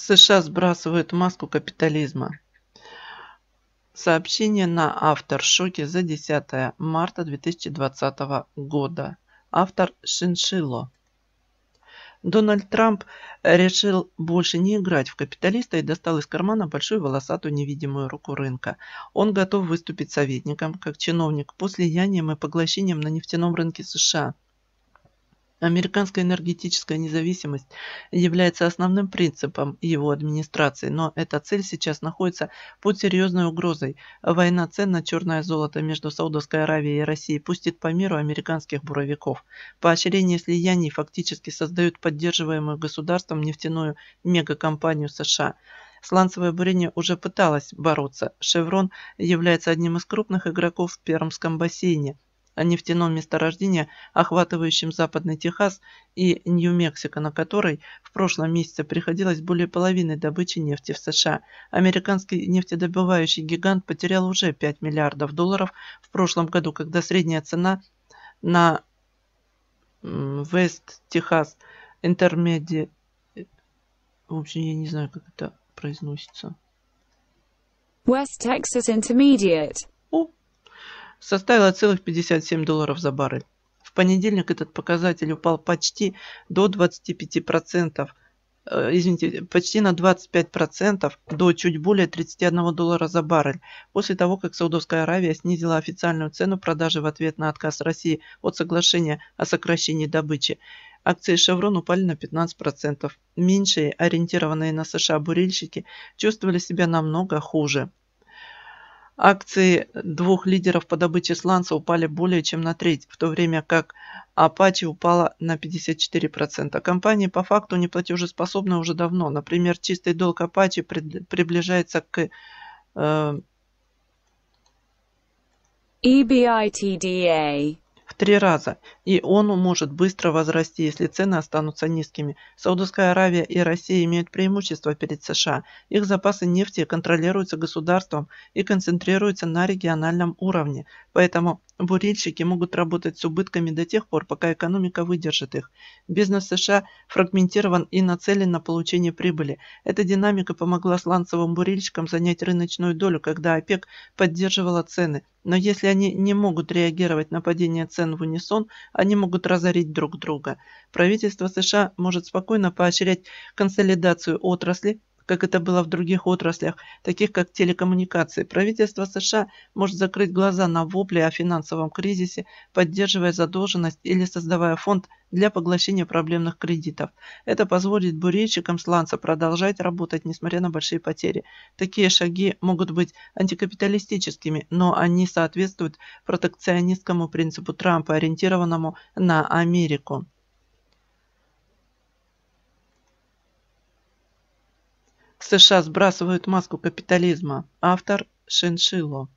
США сбрасывают маску капитализма. Сообщение на автор Авторшоке за 10 марта 2020 года. Автор Шиншило. Дональд Трамп решил больше не играть в капиталиста и достал из кармана большую волосатую невидимую руку рынка. Он готов выступить советником, как чиновник, после янием и поглощениям на нефтяном рынке США – Американская энергетическая независимость является основным принципом его администрации, но эта цель сейчас находится под серьезной угрозой. Война цен на черное золото между Саудовской Аравией и Россией пустит по миру американских буровиков. Поощрение слияний фактически создают поддерживаемую государством нефтяную мегакомпанию США. Сланцевое бурение уже пыталось бороться. «Шеврон» является одним из крупных игроков в Пермском бассейне – о нефтяном месторождении, охватывающем Западный Техас и Нью-Мексико, на которой в прошлом месяце приходилось более половины добычи нефти в США. Американский нефтедобывающий гигант потерял уже 5 миллиардов долларов в прошлом году, когда средняя цена на West Texas Intermediate в общем, я не знаю, как это произносится. West Texas Intermediate составила целых 57 долларов за баррель. В понедельник этот показатель упал почти до 25%, э, извините, почти на 25% до чуть более 31 доллара за баррель, после того, как Саудовская Аравия снизила официальную цену продажи в ответ на отказ России от соглашения о сокращении добычи. Акции «Шеврон» упали на 15%. Меньшие, ориентированные на США бурильщики, чувствовали себя намного хуже. Акции двух лидеров по добыче сланца упали более чем на треть, в то время как Apache упала на 54%. Компания по факту неплатежеспособны уже давно. Например, чистый долг Apache приближается к... Э, EBITDA три раза, и он может быстро возрасти, если цены останутся низкими. Саудовская Аравия и Россия имеют преимущество перед США. Их запасы нефти контролируются государством и концентрируются на региональном уровне, поэтому Бурильщики могут работать с убытками до тех пор, пока экономика выдержит их. Бизнес США фрагментирован и нацелен на получение прибыли. Эта динамика помогла сланцевым бурильщикам занять рыночную долю, когда ОПЕК поддерживала цены. Но если они не могут реагировать на падение цен в унисон, они могут разорить друг друга. Правительство США может спокойно поощрять консолидацию отрасли как это было в других отраслях, таких как телекоммуникации. Правительство США может закрыть глаза на вопли о финансовом кризисе, поддерживая задолженность или создавая фонд для поглощения проблемных кредитов. Это позволит бурильщикам сланца продолжать работать, несмотря на большие потери. Такие шаги могут быть антикапиталистическими, но они соответствуют протекционистскому принципу Трампа, ориентированному на Америку. США сбрасывают маску капитализма. Автор Шиншило.